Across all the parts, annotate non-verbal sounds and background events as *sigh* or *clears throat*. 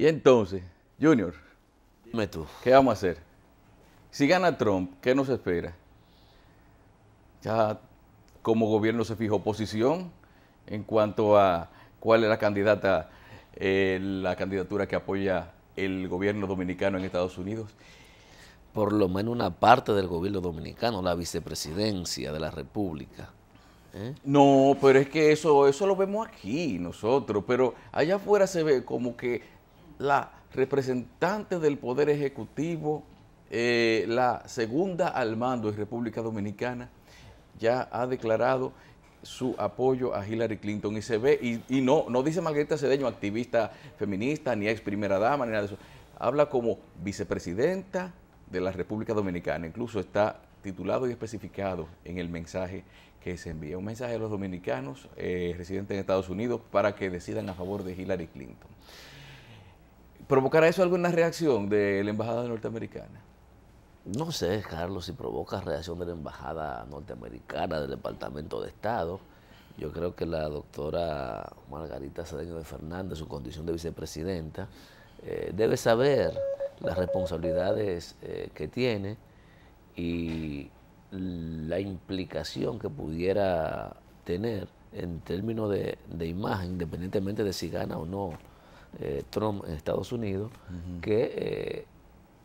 Y entonces, Junior, dime tú, ¿qué vamos a hacer? Si gana Trump, ¿qué nos espera? Ya como gobierno se fijó posición en cuanto a cuál es la candidata, eh, la candidatura que apoya el gobierno dominicano en Estados Unidos. Por lo menos una parte del gobierno dominicano, la vicepresidencia de la República. ¿eh? No, pero es que eso, eso lo vemos aquí nosotros, pero allá afuera se ve como que la representante del Poder Ejecutivo, eh, la segunda al mando en República Dominicana, ya ha declarado su apoyo a Hillary Clinton y se ve, y, no, no dice Margarita Cedeño activista feminista, ni ex primera dama, ni nada de eso. Habla como vicepresidenta de la República Dominicana. Incluso está titulado y especificado en el mensaje que se envía. Un mensaje a los dominicanos eh, residentes en Estados Unidos para que decidan a favor de Hillary Clinton. ¿Provocará eso alguna reacción de la Embajada Norteamericana? No sé, Carlos, si provoca reacción de la Embajada Norteamericana, del Departamento de Estado. Yo creo que la doctora Margarita Cedeño de Fernández, su condición de vicepresidenta, eh, debe saber las responsabilidades eh, que tiene y la implicación que pudiera tener en términos de imagen, independientemente de si gana o no eh, Trump en Estados Unidos, que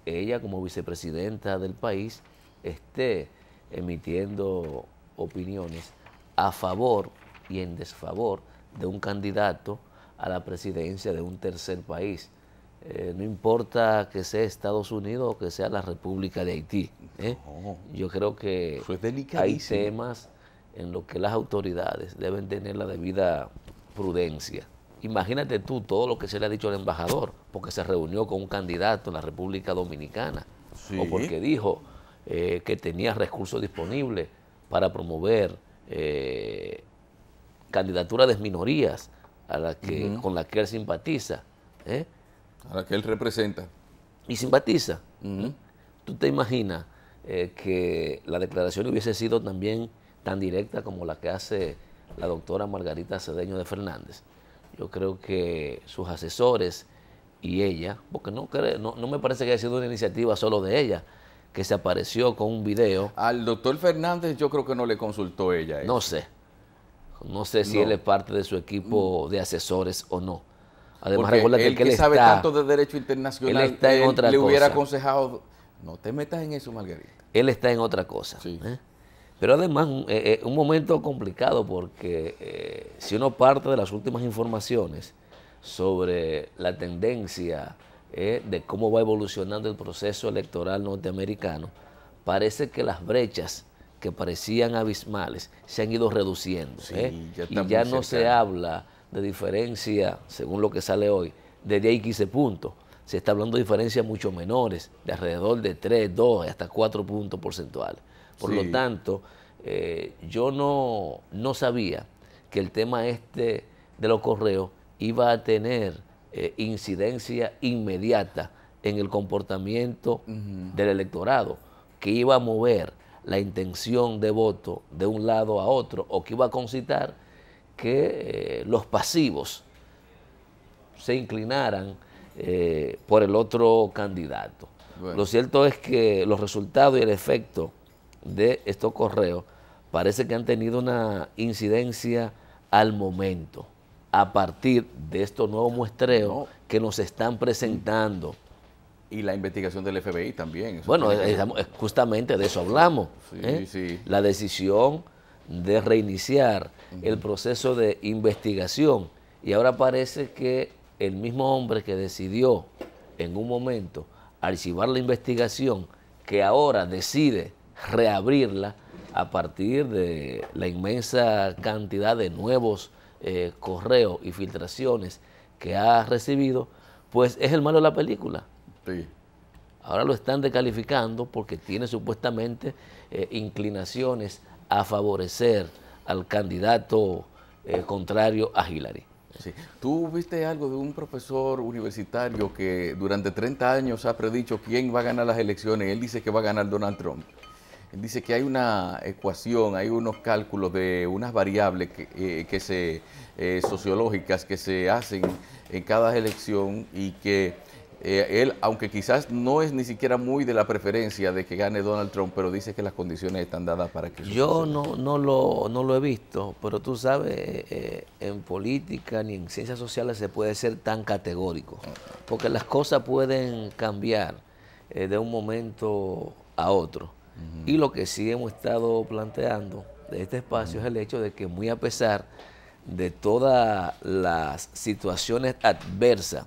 eh, ella como vicepresidenta del país esté emitiendo opiniones a favor y en desfavor de un candidato a la presidencia de un tercer país. Eh, no importa que sea Estados Unidos o que sea la República de Haití. Yo creo que hay temas en los que las autoridades deben tener la debida prudencia. Imagínate tú todo lo que se le ha dicho al embajador, porque se reunió con un candidato en la República Dominicana, o porque dijo eh, que tenía recursos disponibles para promover eh, candidaturas de minorías a la que, con las que él simpatiza. ¿eh? A la que él representa. Y simpatiza. ¿Tú te imaginas que la declaración hubiese sido también tan directa como la que hace la doctora Margarita Cedeño de Fernández? Yo creo que sus asesores y ella, porque no, creo, no, no me parece que haya sido una iniciativa solo de ella, que se apareció con un video. Al doctor Fernández yo creo que no le consultó ella. No sé. No sé si él es parte de su equipo de asesores o no. Además, recuerda que él, que él sabe tanto de derecho internacional, él está otra le hubiera aconsejado, no te metas en eso, Margarita. Él está en otra cosa. ¿eh? Pero además es eh, eh, un momento complicado porque eh, si uno parte de las últimas informaciones sobre la tendencia de cómo va evolucionando el proceso electoral norteamericano, parece que las brechas que parecían abismales se han ido reduciendo. y ya no se habla de diferencia, según lo que sale hoy, de 10 y 15 puntos. Se está hablando de diferencias mucho menores, de alrededor de 3, 2, hasta 4 puntos porcentuales. Por lo tanto, eh, yo no, sabía que el tema este de los correos iba a tener eh, incidencia inmediata en el comportamiento del electorado, que iba a mover la intención de voto de un lado a otro o que iba a concitar que eh, los pasivos se inclinaran por el otro candidato. Lo cierto es que los resultados y el efecto de estos correos parece que han tenido una incidencia al momento, a partir de estos nuevos muestreos que nos están presentando. Y la investigación del FBI también. Bueno, justamente de eso hablamos. ¿eh? La decisión de reiniciar el proceso de investigación. Y ahora parece que el mismo hombre que decidió en un momento archivar la investigación, que ahora decide reabrirla a partir de la inmensa cantidad de nuevos eh, correos y filtraciones que ha recibido, pues es el malo de la película. Sí. Ahora lo están descalificando porque tiene supuestamente eh, inclinaciones a favorecer al candidato eh, contrario a Hillary. Sí. Tú viste algo de un profesor universitario que durante 30 años ha predicho quién va a ganar las elecciones. Él dice que va a ganar Donald Trump dice que hay una ecuación, hay unos cálculos de unas variables que, eh, se, eh, sociológicas que se hacen en cada elección y que eh, él, aunque quizás no es ni siquiera muy de la preferencia de que gane Donald Trump, pero dice que las condiciones están dadas para que... Yo no, no, lo, no lo he visto, pero tú sabes, en política ni en ciencias sociales se puede ser tan categórico, porque las cosas pueden cambiar de un momento a otro. Y lo que sí hemos estado planteando de este espacio es el hecho de que muy a pesar de todas las situaciones adversas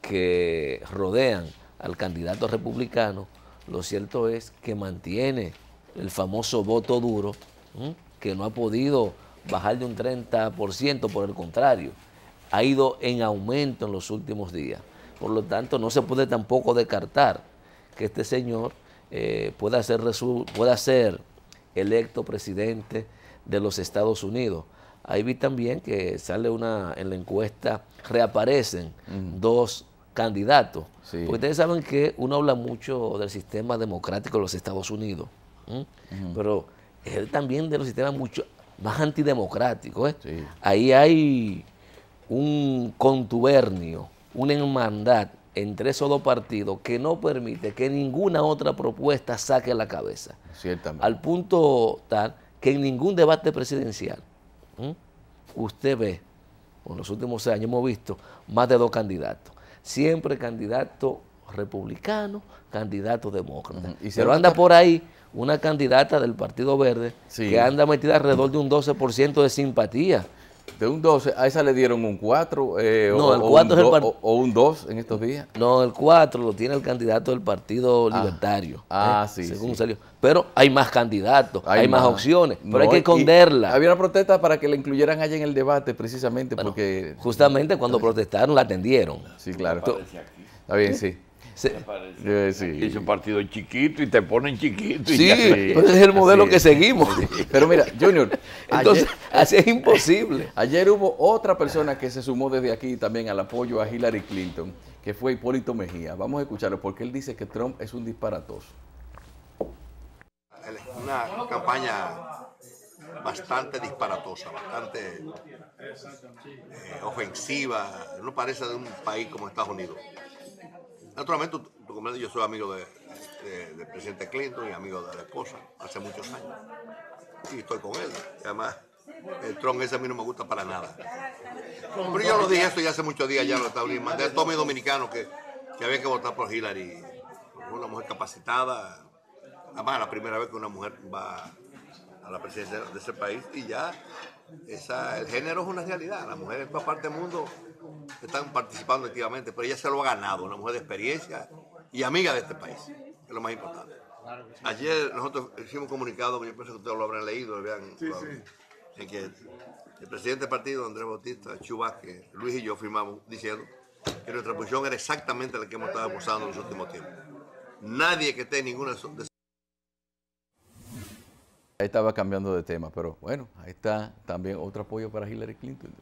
que rodean al candidato republicano, lo cierto es que mantiene el famoso voto duro, que no ha podido bajar de un 30%, por el contrario, ha ido en aumento en los últimos días. Por lo tanto, no se puede tampoco descartar que este señor eh, pueda, ser ser electo presidente de los Estados Unidos. Ahí vi también que sale una, en la encuesta reaparecen dos candidatos. Porque ustedes saben que uno habla mucho del sistema democrático de los Estados Unidos, pero él también de los sistemas mucho más antidemocráticos. ¿eh? Ahí hay un contubernio, una hermandad entre esos dos partidos que no permite que ninguna otra propuesta saque la cabeza. Ciertamente. Al punto tal que en ningún debate presidencial usted ve, en los últimos años hemos visto más de dos candidatos. Siempre candidato republicano, candidato demócrata. Pero anda por ahí una candidata del Partido Verde que anda metida alrededor de un 12% de simpatía. De un 12, a esa le dieron un 4, eh, o, un 2 en estos mm, días. No, el 4 lo tiene el candidato del Partido ah. Libertario. ¿eh? Ah, sí. Según salió. Pero hay más candidatos, hay, más, opciones, pero hay que esconderla. Había una protesta para que la incluyeran allá en el debate, precisamente porque. Justamente cuando protestaron la atendieron. Sí, claro. Está bien, sí. Sí. Es un partido chiquito y te ponen chiquito. sí, pues ese es el modelo que seguimos. Pero mira, Junior, entonces así es imposible. Ayer hubo otra persona que se sumó desde aquí también al apoyo a Hillary Clinton, que fue Hipólito Mejía. Vamos a escucharlo porque él dice que Trump es un disparatoso. Una campaña bastante disparatosa, bastante eh, ofensiva, no parece de un país como Estados Unidos. Naturalmente, yo soy amigo del presidente Clinton y amigo de la esposa hace muchos años. Y estoy con él. Y además, el tron ese a mí no me gusta para nada. Pero yo lo dije esto ya hace muchos días, ya lo establecí. Mandé a todos mis dominicanos que, había que votar por Hillary. Una mujer capacitada. Además, la primera vez que una mujer va a la presidencia de ese país y ya el género es una realidad. La mujer en toda parte del mundo están participando activamente, pero ella se lo ha ganado, una mujer de experiencia y amiga de este país, es lo más importante. Ayer nosotros hicimos un comunicado, yo pienso que ustedes lo habrán leído, en que el presidente del partido, Andrés Bautista, Chubasque, Luis y yo firmamos diciendo que nuestra posición era exactamente la que hemos estado acusando en los últimos tiempos. Nadie que esté en ninguna de Ahí estaba cambiando de tema, pero bueno, ahí está también otro apoyo para Hillary Clinton.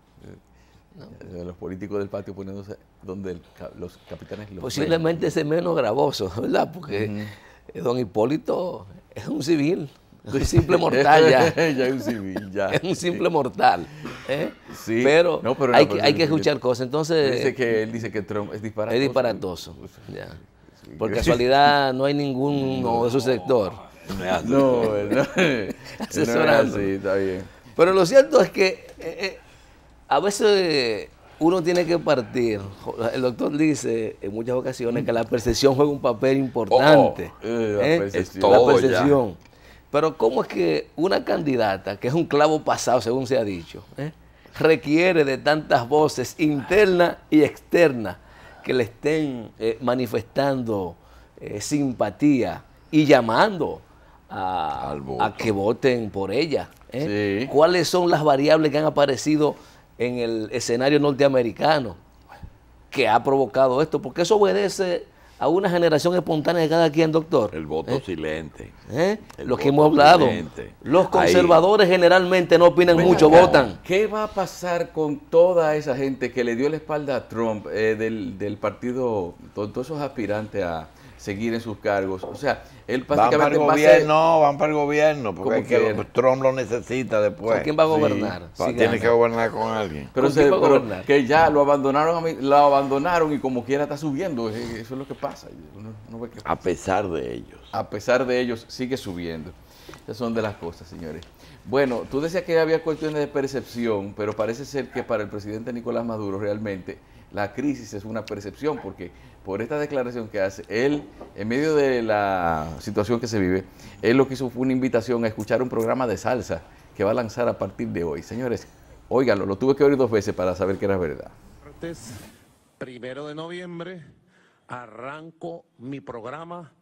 Los políticos del patio poniéndose donde los capitanes los Posiblemente ese menos gravoso, *laughs* ¿verdad? Porque eh, don Hipólito es un civil. *laughs* un simple mortal ya. *laughs* ya es un civil, ya. Es un simple mortal. ¿eh? Sí. Pero, hay, que, hay, que, escuchar cosas. Entonces. Dice que, él dice que Trump es disparatoso. Es disparatoso. Por casualidad no hay ninguno de su sector. No, está bien. Pero lo cierto es que eh, a veces uno tiene que partir. El doctor dice en muchas ocasiones que la percepción juega un papel importante. Oh, oh, eh, la, eh, oh, percepción. Pero ¿cómo es que una candidata, que es un clavo pasado, según se ha dicho, eh, requiere de tantas voces internas y externas que le estén manifestando simpatía y llamando a, que voten por ella? ¿Cuáles son las variables que han aparecido? en el escenario norteamericano que ha provocado esto, porque eso obedece a una generación espontánea de cada quien, doctor. El voto ¿Eh? silente. ¿Eh? que hemos hablado. Los conservadores generalmente no opinan mucho, votan. ¿Qué va a pasar con toda esa gente que le dio la espalda a Trump eh, del, del, partido, todos esos aspirantes a, seguir en sus cargos. O sea, él prácticamente... van para el gobierno, van para el gobierno, porque Trump lo necesita después. ¿Quién va a gobernar? tiene que gobernar con alguien. Pero, se, que ya lo abandonaron, lo abandonaron y como quiera está subiendo. E, e, eso es lo que pasa. A pesar de ellos. A pesar de ellos, sigue subiendo. Esas son de las cosas, señores. Bueno, tú decías que había cuestiones de percepción, pero parece ser que para el presidente Nicolás Maduro realmente la crisis es una percepción, porque por esta declaración que hace, él, en medio de la situación que se vive, él lo que hizo fue una invitación a escuchar un programa de salsa que va a lanzar a partir de hoy. Señores, óiganlo, lo tuve que oír dos veces para saber que era verdad. Martes, primero de noviembre, arranco mi programa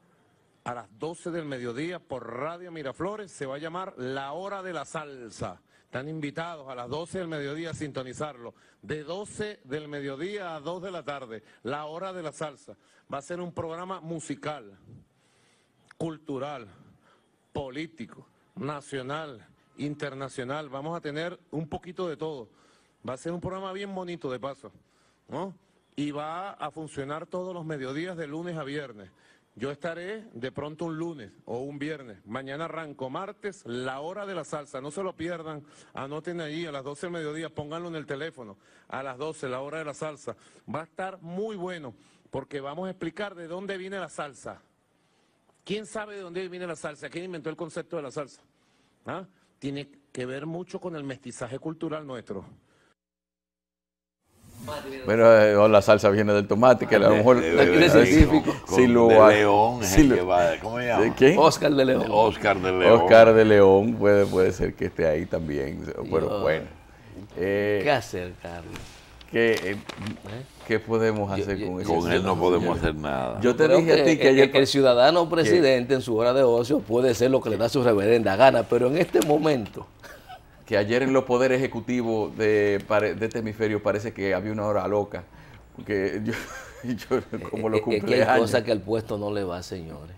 a las 12 del mediodía por Radio Miraflores. Se va a llamar La Hora de la Salsa. Están invitados a las 12 del mediodía a sintonizarlo. De 12 del mediodía a 2 de la tarde, la hora de la salsa. Va a ser un programa musical, cultural, político, nacional, internacional. Vamos a tener un poquito de todo. Va a ser un programa bien bonito de paso, ¿no? Y va a funcionar todos los mediodías de lunes a viernes. Yo estaré de pronto un lunes o un viernes. Mañana arranco, martes, la hora de la salsa. No se lo pierdan. Anoten ahí a las 12 del mediodía, pónganlo en el teléfono. A las 12, la hora de la salsa. Va a estar muy bueno porque vamos a explicar de dónde viene la salsa. ¿Quién sabe de dónde viene la salsa? ¿Quién inventó el concepto de la salsa? ¿Ah? Tiene que ver mucho con el mestizaje cultural nuestro. Bueno, eh, oh, la salsa viene del tomate, que a lo mejor es de León ¿cómo se llama? Oscar de León. Oscar de León. de León puede, puede ser que esté ahí también, pero bueno. Eh, ¿Qué hacer, Carlos? ¿Qué, eh, ¿Eh? ¿Qué podemos hacer con eso? Con él no podemos hacer nada. Yo te dije a ti que, el ciudadano presidente en su hora de ocio puede ser lo que le da su reverenda gana, pero en este momento que ayer en los poderes ejecutivos de, de este hemisferio parece que había una hora loca. Porque yo, *laughs* yo eh, como eh, lo eh, cumple. Es que hay cosas que al puesto no le va, señores.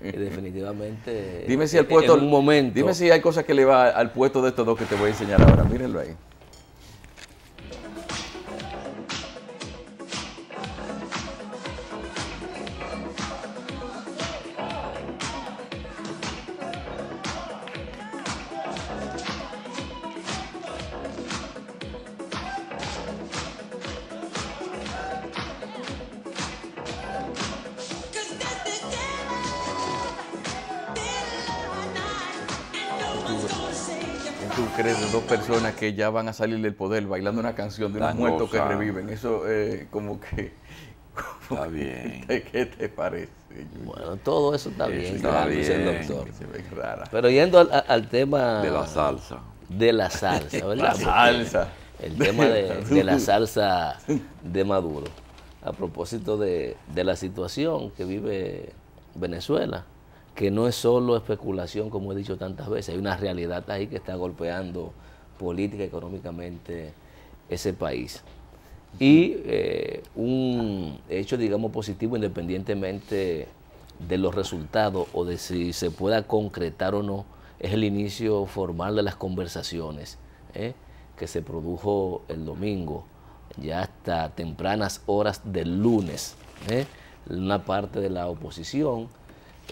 definitivamente. Dime si al puesto. En un momento. Dime si hay cosas que le va al puesto de estos dos que te voy a enseñar ahora. Mírenlo ahí. que ya van a salir del poder bailando una canción de unos muertos que reviven. Eso eh, como que... *laughs* está bien. ¿Qué te parece? Bueno, todo eso está bien, está doctor. Pero yendo al, tema... De la salsa. De la salsa, *laughs* ¿verdad? la salsa. el tema de, la *laughs* salsa de Maduro. A propósito de, de la situación que vive Venezuela que no es solo especulación, como he dicho tantas veces, hay una realidad ahí que está golpeando política económicamente ese país. Y eh, un hecho, digamos, positivo independientemente de los resultados o de si se pueda concretar o no, es el inicio formal de las conversaciones ¿eh? que se produjo el domingo, ya hasta tempranas horas del lunes. ¿eh? Una parte de la oposición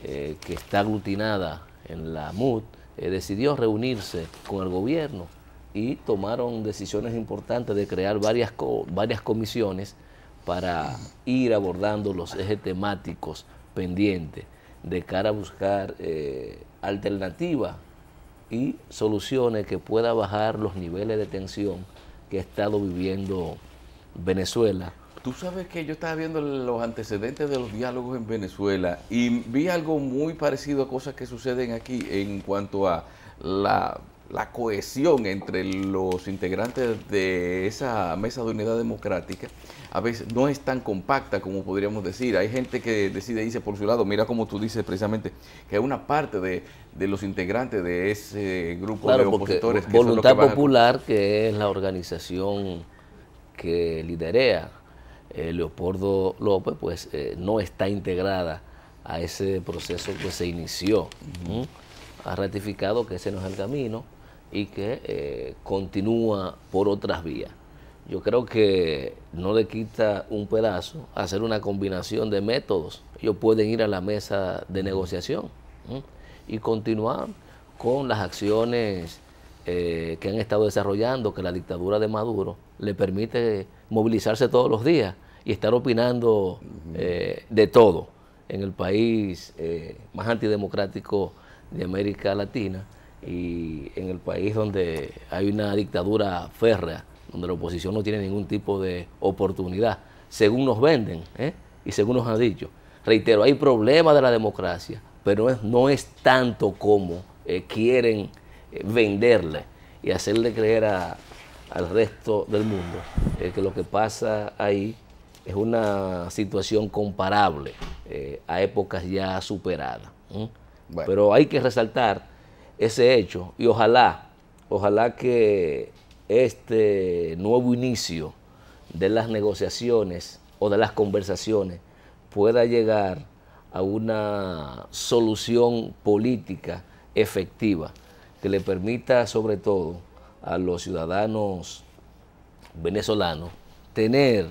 que está aglutinada en la MUD decidió reunirse con el gobierno y tomaron decisiones importantes de crear varias, varias comisiones para ir abordando los ejes temáticos pendientes de cara a buscar eh, alternativas y soluciones que pueda bajar los niveles de tensión que ha estado viviendo Venezuela. Tú sabes que yo estaba viendo los antecedentes de los diálogos en Venezuela y vi algo muy parecido a cosas que suceden aquí en cuanto a la la cohesión entre los integrantes de esa mesa de unidad democrática a veces no es tan compacta como podríamos decir. Hay gente que decide irse por su lado. Mira como tú dices precisamente que una parte de, de los integrantes de ese grupo de opositores. Que voluntad que Popular, que es la organización que liderea eh, Leopoldo López, pues eh, no está integrada a ese proceso que se inició ha ratificado que ese no es el camino y que eh, continúa por otras vías. Yo creo que no le quita un pedazo hacer una combinación de métodos. Ellos pueden ir a la mesa de negociación y continuar con las acciones eh, que han estado desarrollando, que la dictadura de Maduro le permite movilizarse todos los días y estar opinando eh, de todo en el país más antidemocrático de América Latina y en el país donde hay una dictadura férrea, donde la oposición no tiene ningún tipo de oportunidad, según nos venden ¿eh? y según nos han dicho. Reitero, hay problemas de la democracia, pero no es, no es tanto como eh, quieren eh, venderle y hacerle creer al resto del mundo que lo que pasa ahí es una situación comparable a épocas ya superadas. Pero hay que resaltar ese hecho y ojalá, ojalá que este nuevo inicio de las negociaciones o de las conversaciones pueda llegar a una solución política efectiva que le permita sobre todo a los ciudadanos venezolanos tener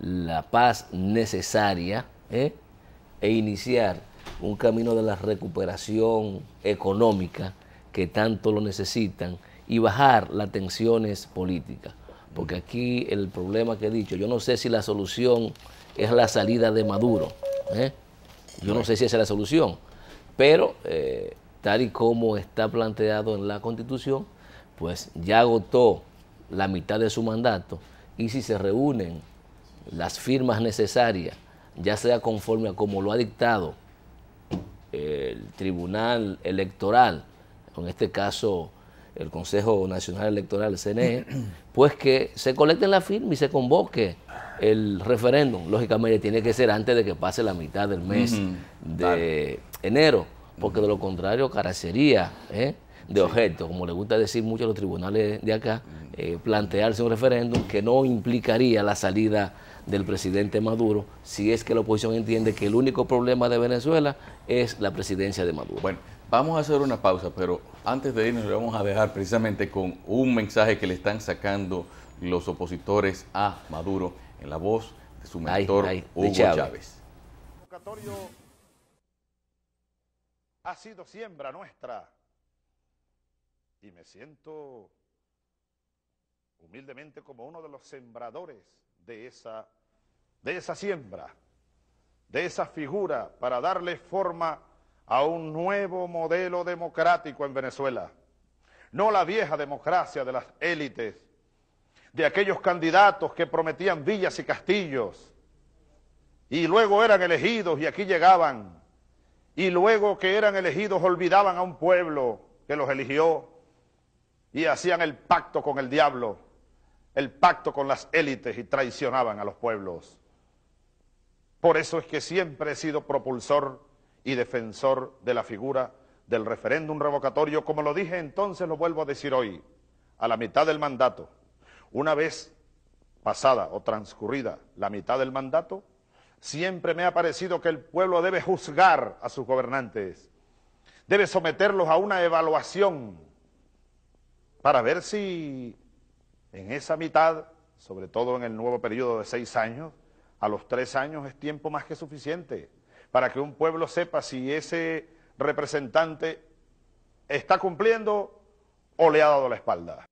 la paz necesaria ¿eh? e iniciar un camino de la recuperación económica que tanto lo necesitan y bajar las tensiones políticas. Porque aquí el problema que he dicho, yo no sé si la solución es la salida de Maduro. ¿eh? Yo no sé si esa es la solución. Pero eh, tal y como está planteado en la Constitución, pues ya agotó la mitad de su mandato y si se reúnen las firmas necesarias, ya sea conforme a como lo ha dictado el Tribunal Electoral, en este caso el Consejo Nacional Electoral, CNE, *clears throat* pues que se colecten la firma y se convoque el referéndum. Lógicamente tiene que ser antes de que pase la mitad del mes de enero, porque de lo contrario carecería ¿eh? de objeto, como le gusta decir mucho a los tribunales de acá, eh, plantearse un referéndum que no implicaría la salida del presidente Maduro, si es que la oposición entiende que el único problema de Venezuela es la presidencia de Maduro. Bueno, vamos a hacer una pausa, pero antes de irnos le vamos a dejar precisamente con un mensaje que le están sacando los opositores a Maduro en la voz de su mentor Hugo Chávez. ha sido siembra nuestra y me siento humildemente como uno de los sembradores de esa, de esa siembra, de esa figura para darle forma a un nuevo modelo democrático en Venezuela. No la vieja democracia de las élites, de aquellos candidatos que prometían villas y castillos, y luego eran elegidos y aquí llegaban, y luego que eran elegidos olvidaban a un pueblo que los eligió, y hacían el pacto con el diablo, el pacto con las élites y traicionaban a los pueblos. Por eso es que siempre he sido propulsor y defensor de la figura del referéndum revocatorio, como lo dije entonces, lo vuelvo a decir hoy, a la mitad del mandato. Una vez pasada o transcurrida la mitad del mandato, siempre me ha parecido que el pueblo debe juzgar a sus gobernantes, debe someterlos a una evaluación para ver si en esa mitad, sobre todo en el nuevo periodo de seis años, a los tres años es tiempo más que suficiente para que un pueblo sepa si ese representante está cumpliendo o le ha dado la espalda.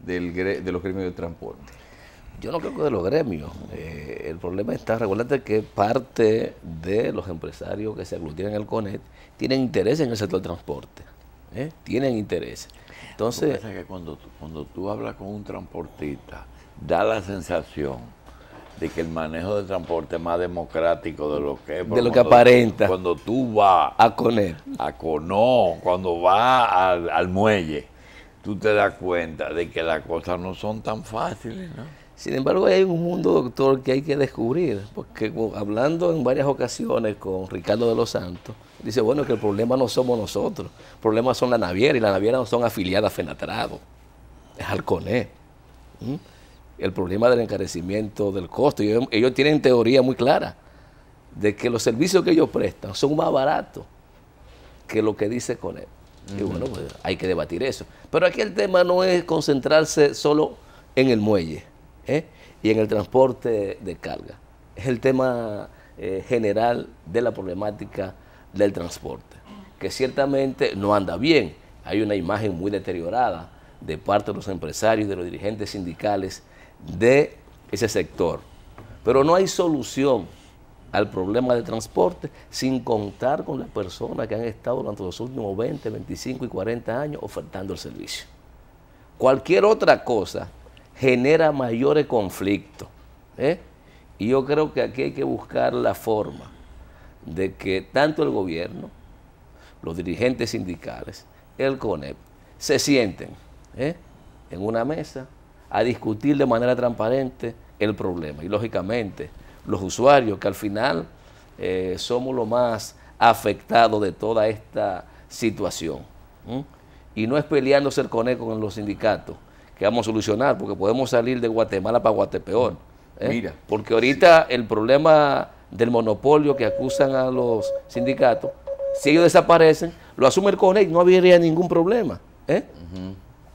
Del, de los gremios de transporte. Yo no creo que de los gremios. Eh, el problema está, recuerda que parte de los empresarios que se aglutinan en el CONET tienen interés en el sector del transporte. ¿eh? Tienen interés. Entonces. que cuando, tú hablas con un transportista, da la sensación de que el manejo del transporte es más democrático de lo que De lo que aparenta. cuando tú vas. A coner A cuando vas al, muelle, tú te das cuenta de que las cosas no son tan fáciles, Sin embargo, hay un mundo, doctor, que hay que descubrir, porque hablando en varias ocasiones con Ricardo de los Santos, Dice, bueno, que el problema no somos nosotros, el problema son la naviera y la naviera no son afiliadas a Fenatrado, es Alconé. El problema del encarecimiento del costo, ellos, tienen teoría muy clara de que los servicios que ellos prestan son más baratos que lo que dice Conet. Y bueno, pues hay que debatir eso. Pero aquí el tema no es concentrarse solo en el muelle ¿eh? y en el transporte de carga. Es el tema eh, general de la problemática del transporte, que ciertamente no anda bien. Hay una imagen muy deteriorada de parte de los empresarios, de los dirigentes sindicales de ese sector. Pero no hay solución al problema del transporte sin contar con las personas que han estado durante los últimos 20, 25 y 40 años ofertando el servicio. Cualquier otra cosa genera mayores conflictos. ¿eh? Y yo creo que aquí hay que buscar la forma de que tanto el gobierno, los dirigentes sindicales, el CONEP, se sienten ¿eh? en una mesa a discutir de manera transparente el problema. Y lógicamente, los usuarios, que al final eh, somos los más afectados de toda esta situación. Y no es peleándose el CONEP con los sindicatos que vamos a solucionar, porque podemos salir de Guatemala para Guatepeor. ¿eh? Mira. Porque ahorita el problema del monopolio que acusan a los sindicatos, si ellos desaparecen, lo asume el CONEI, no habría ningún problema, ¿eh?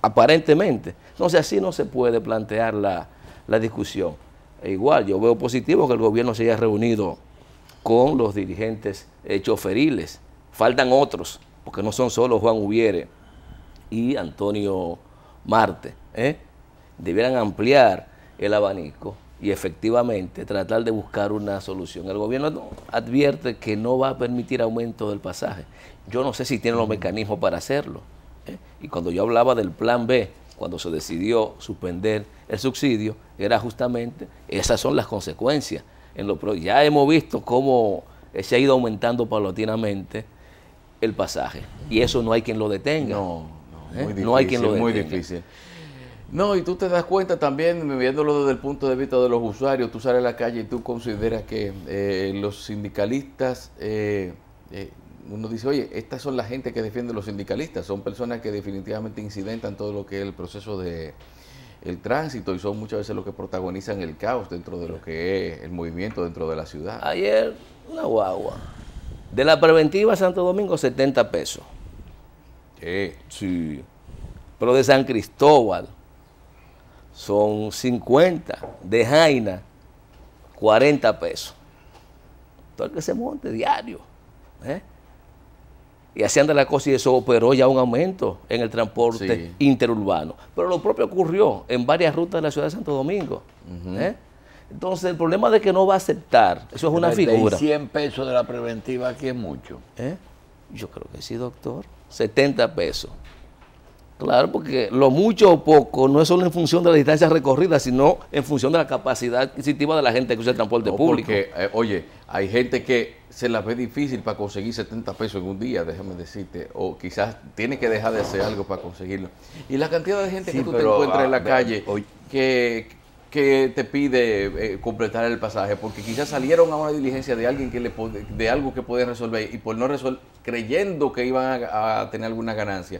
aparentemente. Entonces así no se puede plantear la, discusión. E igual, yo veo positivo que el gobierno se haya reunido con los dirigentes hechos eh, choferiles. Faltan otros, porque no son solo Juan Ubiere y Antonio Marte. ¿eh? Debieran ampliar el abanico y efectivamente tratar de buscar una solución. El gobierno advierte que no va a permitir aumento del pasaje. Yo no sé si tiene los mecanismos para hacerlo. ¿eh? Y cuando yo hablaba del plan B, cuando se decidió suspender el subsidio, era justamente esas son las consecuencias. En lo, ya hemos visto cómo se ha ido aumentando paulatinamente el pasaje. Y eso no hay quien lo detenga. No, no, ¿eh? hay quien lo Muy difícil. No, y tú te das cuenta también, viéndolo desde el punto de vista de los usuarios, tú sales a la calle y tú consideras que eh, los sindicalistas, eh, eh, uno dice, oye, estas son la gente que defiende los sindicalistas, son personas que definitivamente incidentan todo lo que es el proceso de el tránsito y son muchas veces los que protagonizan el caos dentro de lo que es el movimiento dentro de la ciudad. Ayer, una guagua. De la preventiva Santo Domingo, 70 pesos. Sí. Sí. Pero de San Cristóbal, son 50 de jaina, 40 pesos. Todo que se monte diario. ¿eh? Y así anda la cosa y eso operó ya un aumento en el transporte interurbano. Pero lo propio ocurrió en varias rutas de la ciudad de Santo Domingo. ¿eh? Entonces, el problema de que no va a aceptar, eso es una figura. 100 pesos de la preventiva aquí es mucho. ¿Eh? Yo creo que sí, doctor. 70 pesos. Claro, porque lo mucho o poco no es solo en función de la distancias recorridas, sino en función de la capacidad adquisitiva de la gente que usa el transporte público. Porque, eh, oye, hay gente que se la ve difícil para conseguir 70 pesos en un día, déjame decirte, o quizás tiene que dejar de hacer algo para conseguirlo. Y la cantidad de gente que tú te encuentras en la ah, calle que, que te pide eh, completar el pasaje, porque quizás salieron a una diligencia de alguien que le de algo que pueden resolver y por no resolver, creyendo que iban a tener alguna ganancia,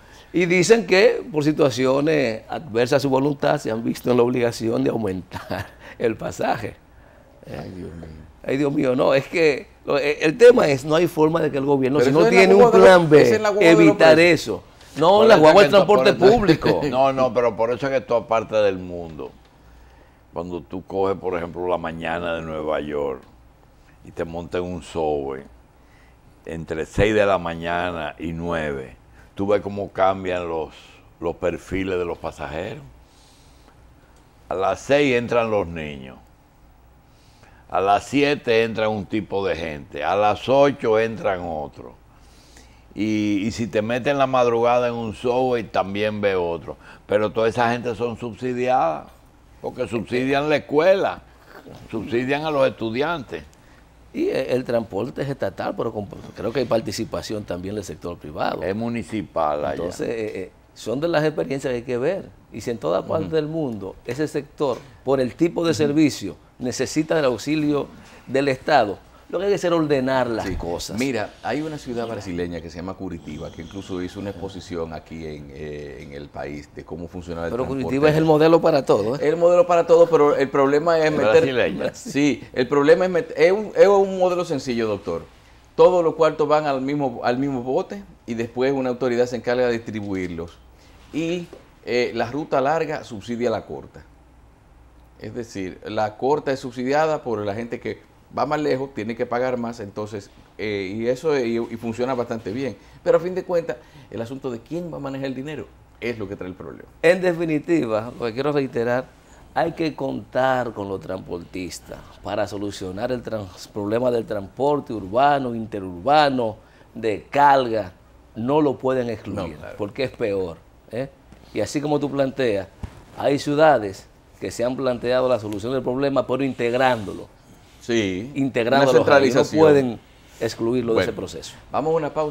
Y dicen que por situaciones adversas a su voluntad se han visto en la obligación de aumentar *laughs* el pasaje. Eh, ay, Dios mío. Ay, Dios mío, no, es que eh, el tema es, no hay forma de que el gobierno, si no tiene un plan B, evitar eso. No, la guagua es transporte público. *laughs* No, no, pero por eso es que toda parte del mundo, cuando tú coges, por ejemplo, la mañana de Nueva York y te montas un subway entre 6 de la mañana y 9, tú ves cómo cambian los, los perfiles de los pasajeros. A las seis entran los niños. A las siete entra un tipo de gente. A las ocho entran otros Y, si te meten la madrugada en un y también ve otro. Pero toda esa gente son subsidiadas, porque subsidian la escuela, subsidian a los estudiantes. Y e, el transporte es estatal, pero creo que hay participación también del sector privado. Es municipal Entonces, eh, eh, son de las experiencias que hay que ver. Y si en toda parte del mundo ese sector, por el tipo de servicio, necesita el auxilio del Estado, lo que hay que hacer ordenar las cosas. Mira, hay una ciudad brasileña que se llama Curitiba, que incluso hizo una exposición aquí en, eh, el país de cómo funciona. el pero Pero Curitiba es el modelo para todo. ¿eh? El modelo para todo, pero el problema es meter... Brasileña. Sí, el problema es meter... Es un, modelo sencillo, doctor todos los cuartos van al mismo, al mismo bote y después una autoridad se encarga de distribuirlos. Y eh, la ruta larga subsidia la corta. Es decir, la corta es subsidiada por la gente que va más lejos, tiene que pagar más, entonces, eh, y eso y, funciona bastante bien. Pero a fin de cuentas, el asunto de quién va a manejar el dinero es lo que trae el problema. En definitiva, lo que pues, quiero reiterar, hay que contar con los transportistas para solucionar el problema del transporte urbano, interurbano, de carga. No lo pueden excluir, porque es peor. ¿eh? Y así como tú planteas, hay ciudades que se han planteado la solución del problema, pero integrándolo sí, integrado a no pueden excluirlo de ese proceso. Vamos a una pausa.